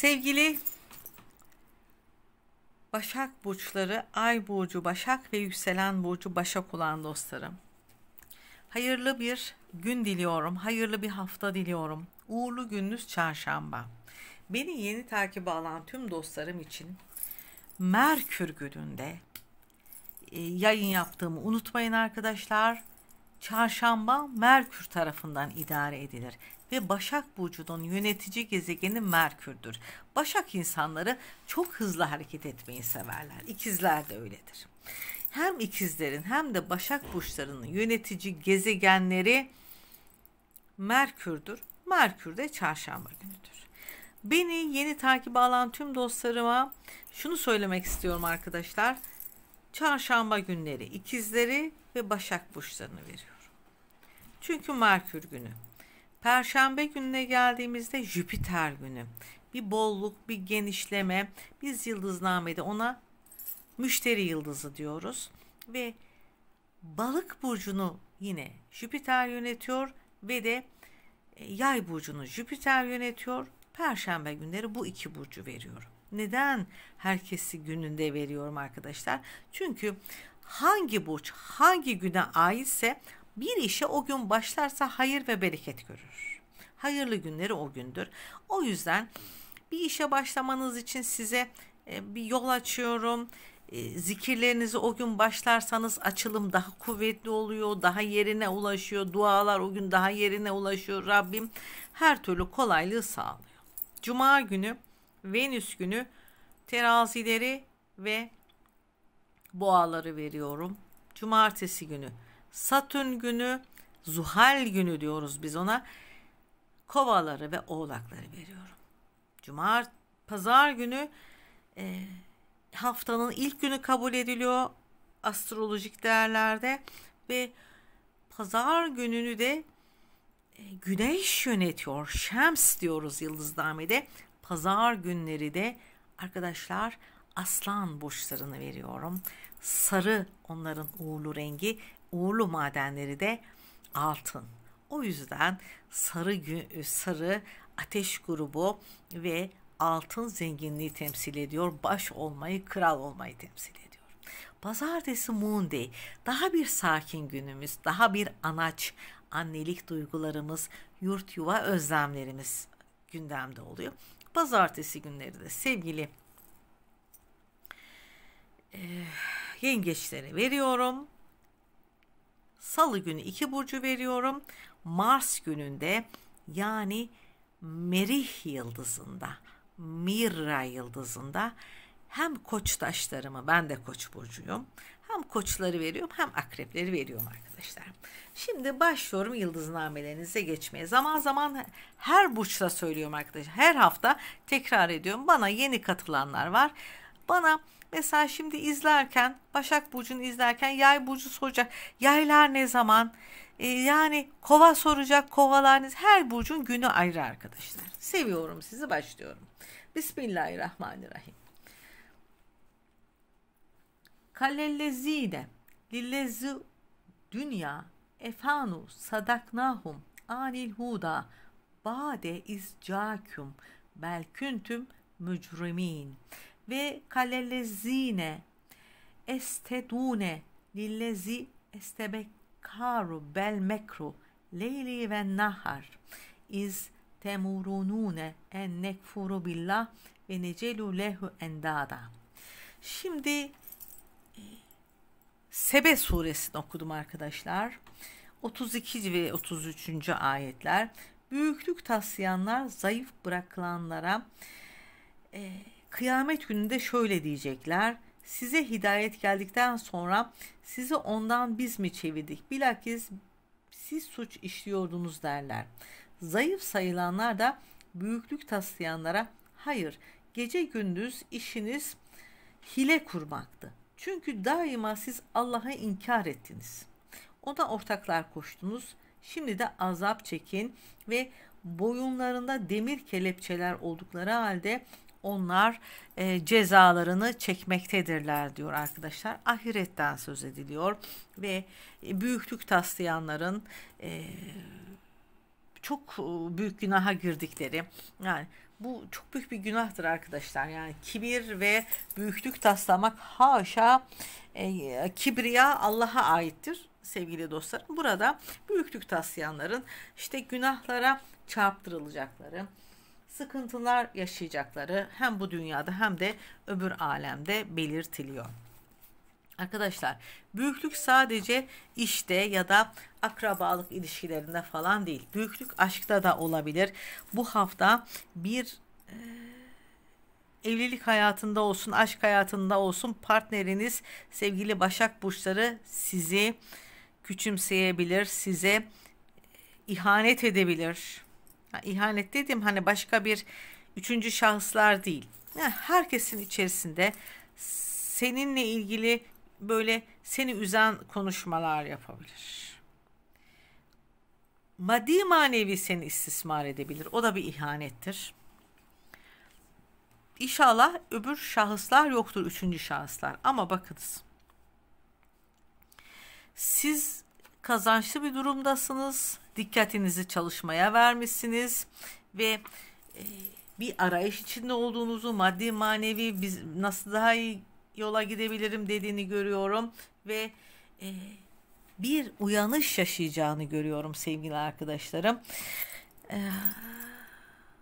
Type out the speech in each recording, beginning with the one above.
Sevgili Başak burçları, Ay burcu Başak ve yükselen burcu Başak olan dostlarım. Hayırlı bir gün diliyorum, hayırlı bir hafta diliyorum. Uğurlu gününüz çarşamba. Beni yeni takip alan tüm dostlarım için Merkür gününde e, yayın yaptığımı unutmayın arkadaşlar çarşamba Merkür tarafından idare edilir ve Başak Burcu'nun yönetici gezegeni Merkür'dür. Başak insanları çok hızlı hareket etmeyi severler. İkizler de öyledir. Hem ikizlerin hem de Başak Burçlarının yönetici gezegenleri Merkür'dür. Merkür de çarşamba günüdür. Beni yeni takip alan tüm dostlarıma şunu söylemek istiyorum arkadaşlar. Çarşamba günleri ikizleri, ve Başak burçlarını veriyorum. Çünkü Merkür günü. Perşembe gününe geldiğimizde Jüpiter günü. Bir bolluk, bir genişleme. Biz yıldızname'de ona müşteri yıldızı diyoruz. Ve balık burcunu yine Jüpiter yönetiyor ve de e, yay burcunu Jüpiter yönetiyor. Perşembe günleri bu iki burcu veriyorum. Neden herkesi gününde veriyorum arkadaşlar? Çünkü hangi burç hangi güne aitse bir işe o gün başlarsa hayır ve bereket görür. Hayırlı günleri o gündür. O yüzden bir işe başlamanız için size e, bir yol açıyorum. E, zikirlerinizi o gün başlarsanız açılım daha kuvvetli oluyor, daha yerine ulaşıyor. Dualar o gün daha yerine ulaşıyor. Rabbim her türlü kolaylığı sağlıyor. Cuma günü, Venüs günü terazileri ve boğaları veriyorum. Cumartesi günü Satürn günü, Zuhal günü diyoruz biz ona. Kovaları ve oğlakları veriyorum. Cumart, pazar günü e, haftanın ilk günü kabul ediliyor astrolojik değerlerde ve pazar gününü de e, güneş yönetiyor. Şems diyoruz yıldıznamede. Pazar günleri de arkadaşlar aslan burçlarını veriyorum. Sarı onların uğurlu rengi, uğurlu madenleri de altın. O yüzden sarı e, sarı ateş grubu ve altın zenginliği temsil ediyor. Baş olmayı, kral olmayı temsil ediyor. Pazartesi Moon Day. Daha bir sakin günümüz, daha bir anaç, annelik duygularımız, yurt yuva özlemlerimiz gündemde oluyor. Pazartesi günleri de sevgili Eh, yengeçlere veriyorum. Salı günü iki burcu veriyorum. Mars gününde yani Merih yıldızında, Mira yıldızında hem koç taşlarımı, ben de koç burcuyum. Hem koçları veriyorum hem akrepleri veriyorum arkadaşlar. Şimdi başlıyorum yıldıznamelerinize geçmeye. Zaman zaman her burçta söylüyorum arkadaşlar. Her hafta tekrar ediyorum. Bana yeni katılanlar var. Bana Mesela şimdi izlerken Başak Burcu'nu izlerken yay burcu soracak. Yaylar ne zaman? Ee, yani kova soracak kovalarınız. Her burcun günü ayrı arkadaşlar. Seviyorum sizi başlıyorum. Bismillahirrahmanirrahim. Kalellezine lillezi dünya efanu sadaknahum anil huda bade izcakum belküntüm mücrimin ve kalelezine estedune lillezi estebekkaru bel mekru leyli ve nahar iz temurunune en nekfuru billah ve necelu lehu endada. Şimdi e, Sebe suresini okudum arkadaşlar. 32 ve 33. ayetler. Büyüklük taslayanlar zayıf bırakılanlara e, Kıyamet gününde şöyle diyecekler. Size hidayet geldikten sonra sizi ondan biz mi çevirdik? Bilakis siz suç işliyordunuz derler. Zayıf sayılanlar da büyüklük taslayanlara hayır gece gündüz işiniz hile kurmaktı. Çünkü daima siz Allah'a inkar ettiniz. Ona ortaklar koştunuz. Şimdi de azap çekin ve boyunlarında demir kelepçeler oldukları halde onlar e, cezalarını çekmektedirler diyor arkadaşlar. Ahiretten söz ediliyor ve e, büyüklük taslayanların e, çok e, büyük günaha girdikleri yani bu çok büyük bir günahtır arkadaşlar. Yani kibir ve büyüklük taslamak haşa e, kibriya Allah'a aittir sevgili dostlarım. Burada büyüklük taslayanların işte günahlara çarptırılacakları, sıkıntılar yaşayacakları hem bu dünyada hem de öbür alemde belirtiliyor. Arkadaşlar büyüklük sadece işte ya da akrabalık ilişkilerinde falan değil. Büyüklük aşkta da olabilir. Bu hafta bir e, evlilik hayatında olsun, aşk hayatında olsun partneriniz sevgili Başak burçları sizi küçümseyebilir, size ihanet edebilir İhanet dedim hani başka bir üçüncü şahıslar değil. herkesin içerisinde seninle ilgili böyle seni üzen konuşmalar yapabilir. Maddi manevi seni istismar edebilir. O da bir ihanettir. İnşallah öbür şahıslar yoktur, üçüncü şahıslar. Ama bakınız. Siz kazançlı bir durumdasınız dikkatinizi çalışmaya vermişsiniz ve e, bir arayış içinde olduğunuzu, maddi manevi biz nasıl daha iyi yola gidebilirim dediğini görüyorum ve e, bir uyanış yaşayacağını görüyorum sevgili arkadaşlarım. E,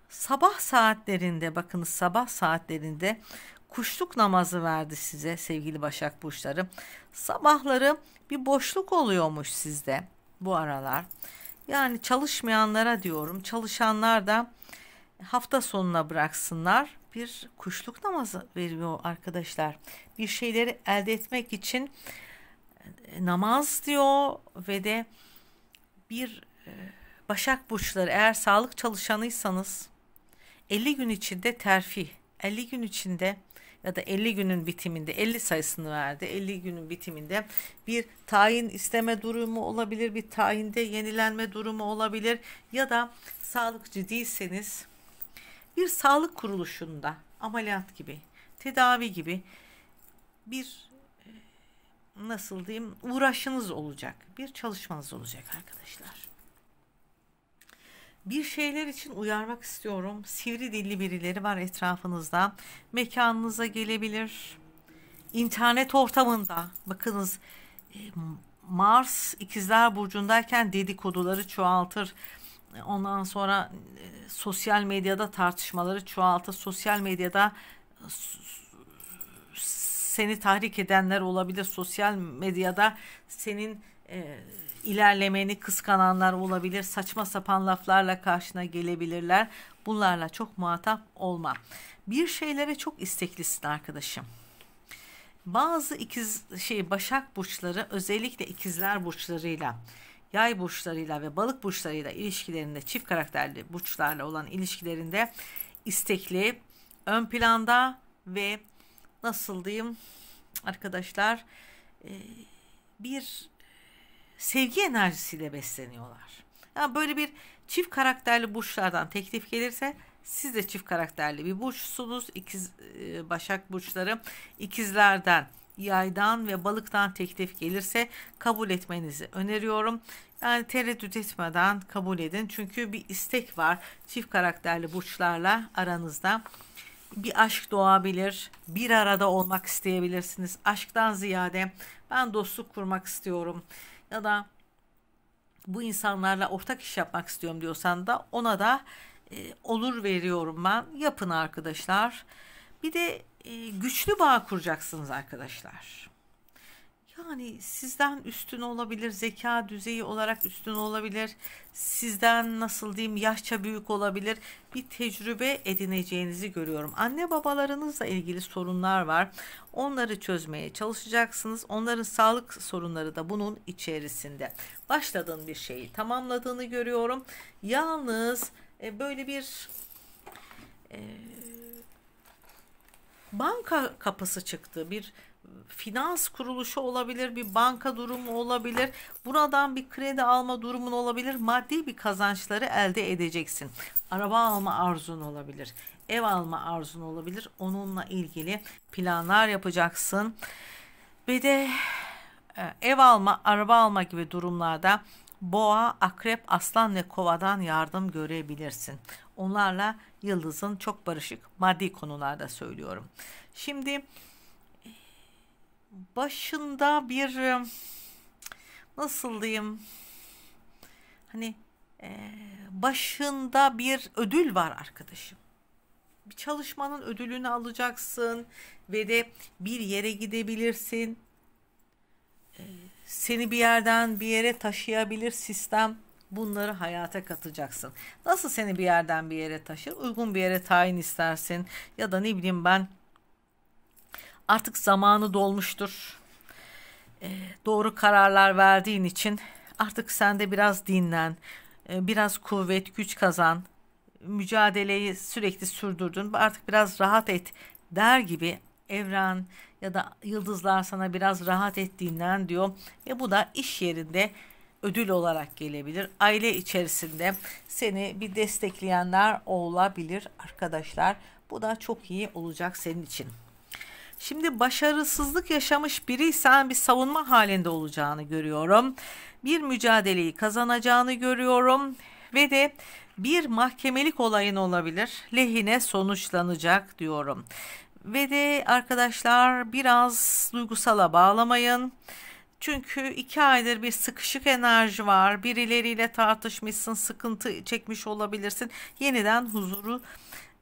sabah saatlerinde bakınız sabah saatlerinde kuşluk namazı verdi size sevgili Başak burçları. Sabahları bir boşluk oluyormuş sizde bu aralar. Yani çalışmayanlara diyorum, çalışanlar da hafta sonuna bıraksınlar. Bir kuşluk namazı veriyor arkadaşlar. Bir şeyleri elde etmek için e, namaz diyor ve de bir e, Başak burçları eğer sağlık çalışanıysanız 50 gün içinde terfi, 50 gün içinde ya da 50 günün bitiminde 50 sayısını verdi. 50 günün bitiminde bir tayin isteme durumu olabilir, bir tayinde yenilenme durumu olabilir ya da sağlıkçı değilseniz bir sağlık kuruluşunda ameliyat gibi, tedavi gibi bir e, nasıl diyeyim uğraşınız olacak, bir çalışmanız olacak arkadaşlar. Bir şeyler için uyarmak istiyorum. Sivri dilli birileri var etrafınızda. Mekanınıza gelebilir. İnternet ortamında bakınız e, Mars ikizler burcundayken dedikoduları çoğaltır. Ondan sonra e, sosyal medyada tartışmaları çoğaltır. Sosyal medyada e, seni tahrik edenler olabilir. Sosyal medyada senin e, ilerlemeni kıskananlar olabilir. Saçma sapan laflarla karşına gelebilirler. Bunlarla çok muhatap olma. Bir şeylere çok isteklisin arkadaşım. Bazı ikiz şey Başak burçları özellikle ikizler burçlarıyla yay burçlarıyla ve balık burçlarıyla ilişkilerinde çift karakterli burçlarla olan ilişkilerinde istekli, ön planda ve nasıl diyeyim arkadaşlar bir sevgi enerjisiyle besleniyorlar. Yani böyle bir çift karakterli burçlardan teklif gelirse siz de çift karakterli bir burçsunuz. İkiz e, Başak burçları ikizlerden, yaydan ve balıktan teklif gelirse kabul etmenizi öneriyorum. Yani tereddüt etmeden kabul edin. Çünkü bir istek var çift karakterli burçlarla aranızda. Bir aşk doğabilir, bir arada olmak isteyebilirsiniz. Aşktan ziyade ben dostluk kurmak istiyorum ya da bu insanlarla ortak iş yapmak istiyorum diyorsan da ona da e, olur veriyorum ben. Yapın arkadaşlar. Bir de e, güçlü bağ kuracaksınız arkadaşlar yani sizden üstün olabilir, zeka düzeyi olarak üstün olabilir, sizden nasıl diyeyim yaşça büyük olabilir bir tecrübe edineceğinizi görüyorum. Anne babalarınızla ilgili sorunlar var. Onları çözmeye çalışacaksınız. Onların sağlık sorunları da bunun içerisinde. Başladığın bir şeyi tamamladığını görüyorum. Yalnız e, böyle bir e, banka kapısı çıktı. Bir finans kuruluşu olabilir, bir banka durumu olabilir. Buradan bir kredi alma durumun olabilir. Maddi bir kazançları elde edeceksin. Araba alma arzun olabilir. Ev alma arzun olabilir. Onunla ilgili planlar yapacaksın. Ve de e, ev alma, araba alma gibi durumlarda boğa, akrep, aslan ve kovadan yardım görebilirsin. Onlarla yıldızın çok barışık maddi konularda söylüyorum. Şimdi başında bir e, nasıl diyeyim hani e, başında bir ödül var arkadaşım. Bir çalışmanın ödülünü alacaksın ve de bir yere gidebilirsin. E, seni bir yerden bir yere taşıyabilir sistem. Bunları hayata katacaksın. Nasıl seni bir yerden bir yere taşır? Uygun bir yere tayin istersin ya da ne bileyim ben artık zamanı dolmuştur. E, doğru kararlar verdiğin için artık sen de biraz dinlen, e, biraz kuvvet, güç kazan, mücadeleyi sürekli sürdürdün. Artık biraz rahat et der gibi evren ya da yıldızlar sana biraz rahat et dinlen diyor. Ve bu da iş yerinde ödül olarak gelebilir. Aile içerisinde seni bir destekleyenler olabilir arkadaşlar. Bu da çok iyi olacak senin için. Şimdi başarısızlık yaşamış biriysen bir savunma halinde olacağını görüyorum. Bir mücadeleyi kazanacağını görüyorum ve de bir mahkemelik olayın olabilir. Lehine sonuçlanacak diyorum. Ve de arkadaşlar biraz duygusala bağlamayın. Çünkü iki aydır bir sıkışık enerji var. Birileriyle tartışmışsın, sıkıntı çekmiş olabilirsin. Yeniden huzuru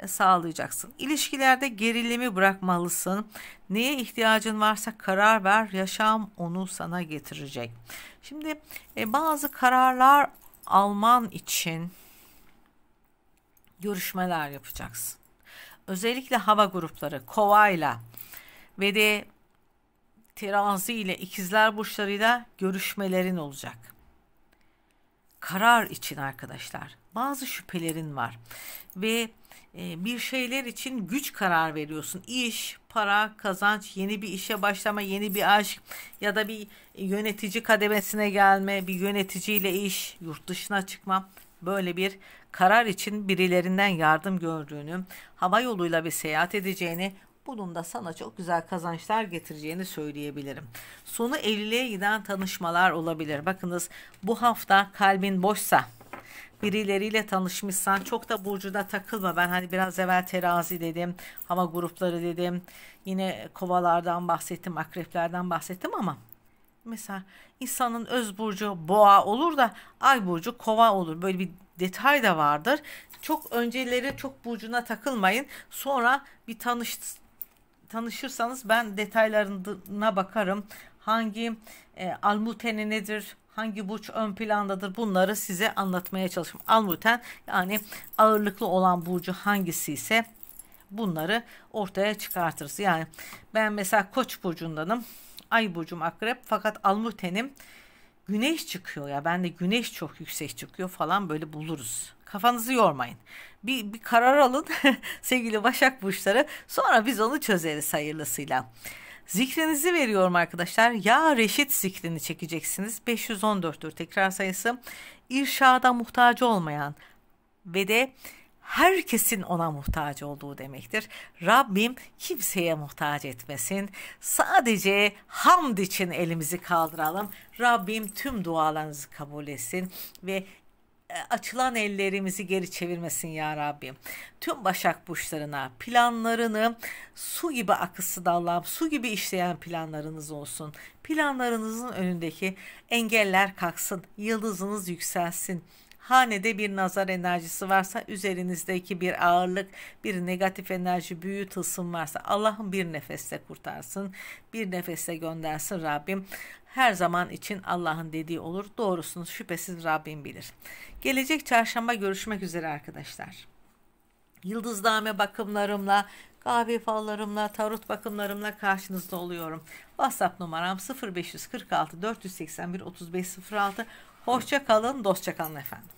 sağlayacaksın. İlişkilerde gerilimi bırakmalısın. Neye ihtiyacın varsa karar ver. Yaşam onu sana getirecek. Şimdi e, bazı kararlar alman için görüşmeler yapacaksın. Özellikle hava grupları kovayla ve de terazi ile ikizler burçlarıyla görüşmelerin olacak. Karar için arkadaşlar bazı şüphelerin var ve ee, bir şeyler için güç karar veriyorsun. İş, para, kazanç, yeni bir işe başlama, yeni bir aşk ya da bir yönetici kademesine gelme, bir yöneticiyle iş, yurt dışına çıkma böyle bir karar için birilerinden yardım gördüğünü, hava yoluyla bir seyahat edeceğini, bunun da sana çok güzel kazançlar getireceğini söyleyebilirim. Sonu evliliğe giden tanışmalar olabilir. Bakınız bu hafta kalbin boşsa birileriyle tanışmışsan çok da burcuna takılma. Ben hani biraz evvel terazi dedim, hava grupları dedim. Yine kovalardan bahsettim, akreplerden bahsettim ama mesela insanın öz burcu boğa olur da ay burcu kova olur. Böyle bir detay da vardır. Çok önceleri çok burcuna takılmayın. Sonra bir tanış tanışırsanız ben detaylarına bakarım. Hangi e, almuteni nedir? hangi burç ön plandadır bunları size anlatmaya çalışıyorum. Almuten yani ağırlıklı olan burcu hangisi ise bunları ortaya çıkartırız. Yani ben mesela Koç burcundanım. Ay burcum Akrep fakat Almutenim güneş çıkıyor ya ben de güneş çok yüksek çıkıyor falan böyle buluruz. Kafanızı yormayın. Bir, bir karar alın sevgili Başak burçları. Sonra biz onu çözeriz hayırlısıyla. Zikrinizi veriyorum arkadaşlar. Ya reşit zikrini çekeceksiniz. 514'tür tekrar sayısı. İrşada muhtaç olmayan ve de herkesin ona muhtaç olduğu demektir. Rabbim kimseye muhtaç etmesin. Sadece hamd için elimizi kaldıralım. Rabbim tüm dualarınızı kabul etsin ve e, açılan ellerimizi geri çevirmesin ya Rabbim. Tüm başak burçlarına planlarını su gibi akısı dallam, su gibi işleyen planlarınız olsun. Planlarınızın önündeki engeller kalksın. Yıldızınız yükselsin. Hanede bir nazar enerjisi varsa üzerinizdeki bir ağırlık, bir negatif enerji, büyü tılsım varsa Allah'ın bir nefeste kurtarsın, bir nefeste göndersin Rabbim her zaman için Allah'ın dediği olur. Doğrusunu şüphesiz Rabbim bilir. Gelecek çarşamba görüşmek üzere arkadaşlar. Yıldızname bakımlarımla, kahve fallarımla, tarot bakımlarımla karşınızda oluyorum. WhatsApp numaram 0546 481 3506. Hoşça kalın, dostça kalın efendim.